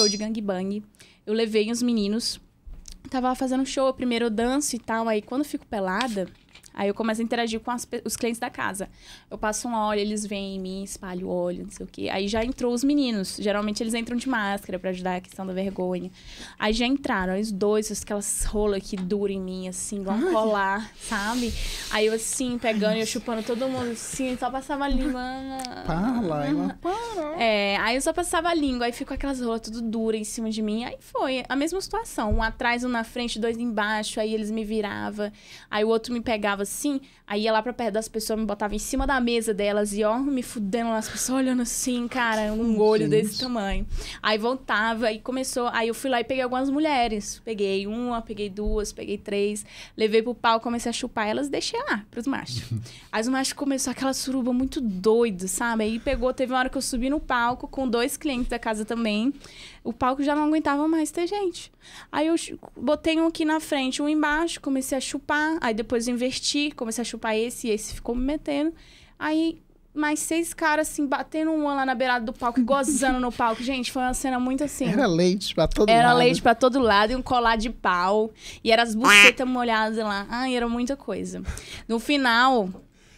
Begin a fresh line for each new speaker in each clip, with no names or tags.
show de gangbang. Eu levei os meninos. Tava fazendo show, primeiro eu danço e tal. Aí quando eu fico pelada, Aí eu começo a interagir com as, os clientes da casa. Eu passo um óleo, eles vêm em mim, espalho óleo, não sei o quê. Aí já entrou os meninos. Geralmente eles entram de máscara para ajudar a questão da vergonha. Aí já entraram, os dois, aquelas rolas que duram em mim, assim, igual colar, sabe? Aí eu assim, pegando e eu chupando todo mundo, assim, só passava a uhum. língua. Para, ela uhum. para. É, aí eu só passava a língua, aí ficou aquelas rolas tudo dura em cima de mim. Aí foi a mesma situação. Um atrás, um na frente, dois embaixo, aí eles me viravam. Aí o outro me pegava pegava assim, aí ia lá pra perto das pessoas, me botava em cima da mesa delas e ó, me fudendo lá, as pessoas olhando assim, cara, um olho Gente. desse tamanho. Aí voltava e começou. Aí eu fui lá e peguei algumas mulheres. Peguei uma, peguei duas, peguei três, levei pro pau, comecei a chupar elas deixei lá pros machos. aí os machos começou aquela suruba muito doido, sabe? Aí pegou, teve uma hora que eu subi no palco com dois clientes da casa também. O palco já não aguentava mais ter gente. Aí eu botei um aqui na frente, um embaixo, comecei a chupar. Aí depois inverti investir, comecei a chupar esse e esse ficou me metendo. Aí mais seis caras, assim, batendo um lá na beirada do palco, gozando no palco. Gente, foi uma cena muito assim. Era leite pra todo era lado. Era leite pra todo lado e um colar de pau. E era as bucetas molhadas lá. Ai, era muita coisa. No final.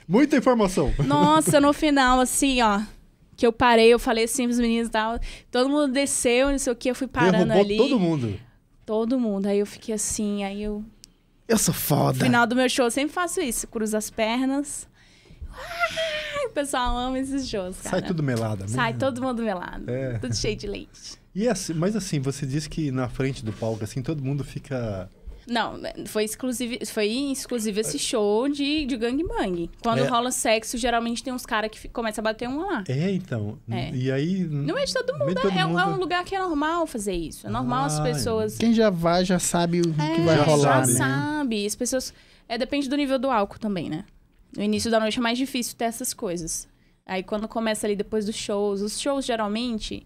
Muita informação. Nossa, no final, assim, ó. Que eu parei, eu falei assim pros meninos e tal. Todo mundo desceu, não sei o que, eu fui parando Derrubou ali. todo mundo. Todo mundo. Aí eu fiquei assim, aí eu eu sou foda. No final do meu show eu sempre faço isso. Cruzo as pernas. o pessoal ama esses shows, cara. Sai tudo melado. Mesmo. Sai todo mundo melado. É. Tudo cheio de leite. E assim, mas assim, você disse que na frente do palco, assim, todo mundo fica não, foi exclusivo, foi exclusivo esse show de, de gangbang. Quando é. rola sexo, geralmente tem uns caras que começam a bater um lá. É, então. É. E aí. Não é de todo mundo. Todo é, é mundo... é, um lugar que é normal fazer isso. É normal ah, as pessoas. Quem já vai, já sabe o que é, vai rolar. Já né? sabe. As pessoas. É, depende do nível do álcool também, né? No início da noite é mais difícil ter essas coisas. Aí quando começa ali depois dos shows, os shows geralmente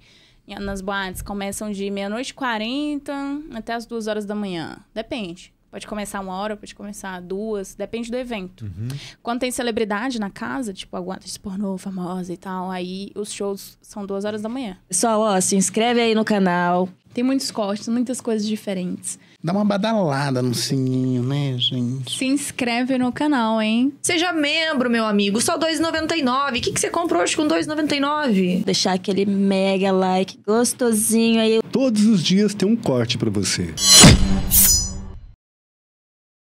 nas boates começam de meia-noite e 40 até as duas horas da manhã. Depende. Pode começar uma hora, pode começar duas, depende do evento. Uhum. Quando tem celebridade na casa, tipo alguma de pornô, famosa e tal, aí os shows são duas horas da manhã. Pessoal, ó, se inscreve aí no canal. Tem muitos cortes, muitas coisas diferentes. Dá uma badalada no sininho, né, gente? Se inscreve no canal, hein? Seja membro, meu amigo. Só R$2,99. O que, que você comprou hoje com R$2,99? Deixar aquele mega like gostosinho aí. Todos os dias tem um corte para você.